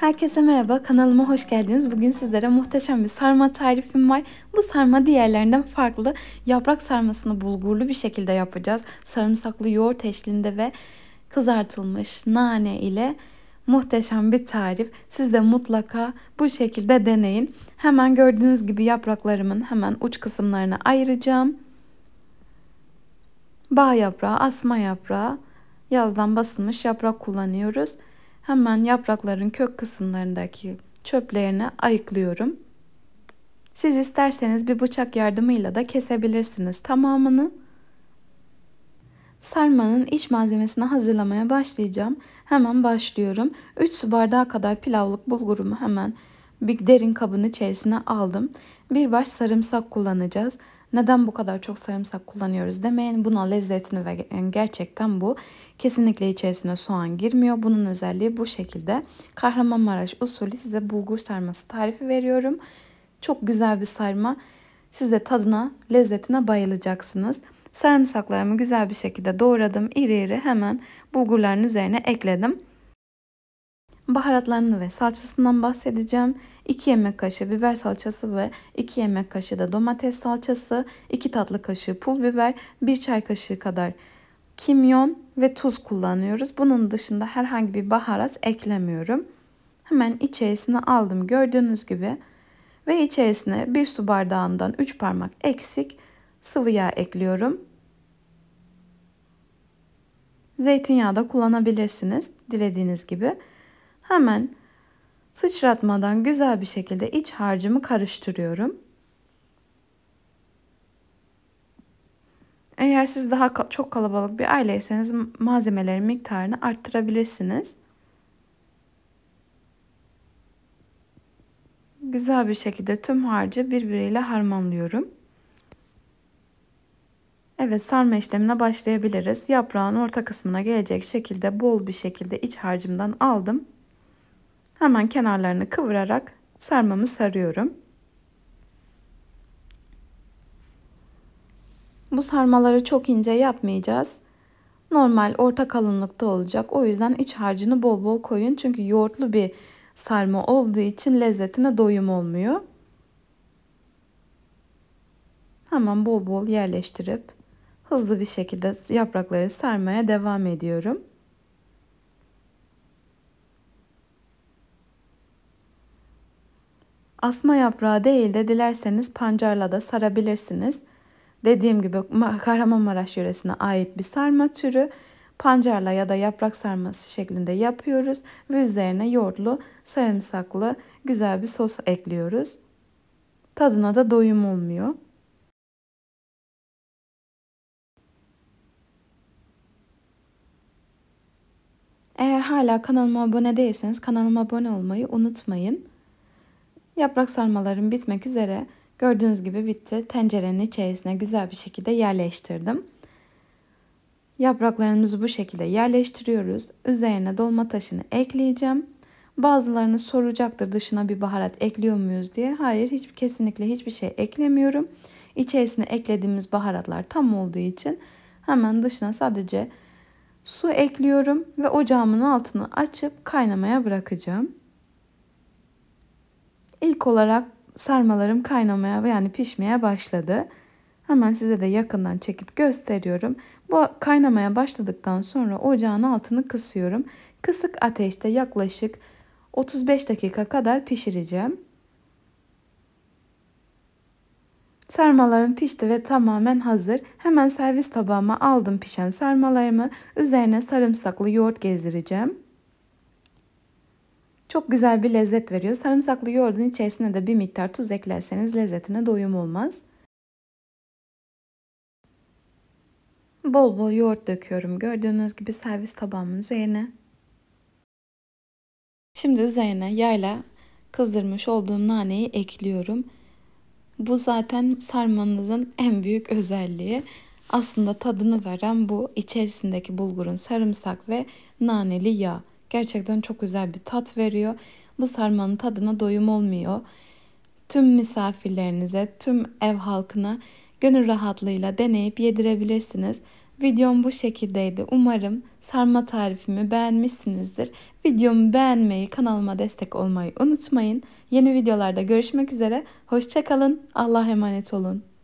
Herkese merhaba, kanalıma hoş geldiniz. Bugün sizlere muhteşem bir sarma tarifim var. Bu sarma diğerlerinden farklı. Yaprak sarmasını bulgurlu bir şekilde yapacağız. Sarımsaklı yoğurt eşliğinde ve kızartılmış nane ile muhteşem bir tarif. Siz de mutlaka bu şekilde deneyin. Hemen gördüğünüz gibi yapraklarımın hemen uç kısımlarını ayıracağım. Bağ yaprağı, asma yaprağı, yazdan basılmış yaprak kullanıyoruz hemen yaprakların kök kısımlarındaki çöplerini ayıklıyorum. Siz isterseniz bir bıçak yardımıyla da kesebilirsiniz tamamını. Sarmanın iç malzemesini hazırlamaya başlayacağım. Hemen başlıyorum. 3 su bardağı kadar pilavlık bulgurumu hemen bir derin kabın içerisine aldım. Bir baş sarımsak kullanacağız neden bu kadar çok sarımsak kullanıyoruz demeyin. Buna lezzetini ve gerçekten bu. Kesinlikle içerisine soğan girmiyor. Bunun özelliği bu şekilde. Kahramanmaraş usulü size bulgur sarması tarifi veriyorum. Çok güzel bir sarma. Siz de tadına, lezzetine bayılacaksınız. Sarımsaklarımı güzel bir şekilde doğradım. İri iri hemen bulgurların üzerine ekledim baharatlarını ve salçasından bahsedeceğim. 2 yemek kaşığı biber salçası ve 2 yemek kaşığı da domates salçası, 2 tatlı kaşığı pul biber, 1 çay kaşığı kadar kimyon ve tuz kullanıyoruz. Bunun dışında herhangi bir baharat eklemiyorum. Hemen içerisine aldım gördüğünüz gibi ve içerisine 1 su bardağından 3 parmak eksik sıvı yağ ekliyorum. Zeytinyağı da kullanabilirsiniz dilediğiniz gibi hemen sıçratmadan güzel bir şekilde iç harcımı karıştırıyorum. Eğer siz daha çok kalabalık bir aileyseniz malzemelerin miktarını arttırabilirsiniz. Güzel bir şekilde tüm harcı birbiriyle harmanlıyorum. Evet sarma işlemine başlayabiliriz. Yaprağın orta kısmına gelecek şekilde bol bir şekilde iç harcımdan aldım. Hemen kenarlarını kıvırarak sarmamı sarıyorum. Bu sarmaları çok ince yapmayacağız. Normal orta kalınlıkta olacak. O yüzden iç harcını bol bol koyun. Çünkü yoğurtlu bir sarma olduğu için lezzetine doyum olmuyor. Hemen bol bol yerleştirip hızlı bir şekilde yaprakları sarmaya devam ediyorum. Asma yaprağı değil de dilerseniz pancarla da sarabilirsiniz. Dediğim gibi Kahramanmaraş yöresine ait bir sarma türü. Pancarla ya da yaprak sarması şeklinde yapıyoruz ve üzerine yoğurtlu, sarımsaklı güzel bir sos ekliyoruz. Tadına da doyum olmuyor. Eğer hala kanalıma abone değilseniz kanalıma abone olmayı unutmayın. Yaprak sarmalarım bitmek üzere. Gördüğünüz gibi bitti. Tencerenin içerisine güzel bir şekilde yerleştirdim. Yapraklarımızı bu şekilde yerleştiriyoruz. Üzerine dolma taşını ekleyeceğim. Bazılarını soracaktır dışına bir baharat ekliyor muyuz diye. Hayır hiç, kesinlikle hiçbir şey eklemiyorum. İçerisine eklediğimiz baharatlar tam olduğu için hemen dışına sadece su ekliyorum ve ocağımın altını açıp kaynamaya bırakacağım. İlk olarak sarmalarım kaynamaya yani pişmeye başladı. Hemen size de yakından çekip gösteriyorum. Bu kaynamaya başladıktan sonra ocağın altını kısıyorum. Kısık ateşte yaklaşık 35 dakika kadar pişireceğim. Sarmalarım pişti ve tamamen hazır. Hemen servis tabağıma aldım pişen sarmalarımı. Üzerine sarımsaklı yoğurt gezdireceğim. Çok güzel bir lezzet veriyor. Sarımsaklı yoğurdun içerisine de bir miktar tuz eklerseniz lezzetine doyum olmaz. Bol bol yoğurt döküyorum. Gördüğünüz gibi servis tabağımın üzerine. Şimdi üzerine yayla kızdırmış olduğum naneyi ekliyorum. Bu zaten sarmanızın en büyük özelliği. Aslında tadını veren bu içerisindeki bulgurun sarımsak ve naneli yağ. Gerçekten çok güzel bir tat veriyor. Bu sarmanın tadına doyum olmuyor. Tüm misafirlerinize, tüm ev halkına gönül rahatlığıyla deneyip yedirebilirsiniz. Videom bu şekildeydi. Umarım sarma tarifimi beğenmişsinizdir. Videomu beğenmeyi, kanalıma destek olmayı unutmayın. Yeni videolarda görüşmek üzere. Hoşçakalın. Allah emanet olun.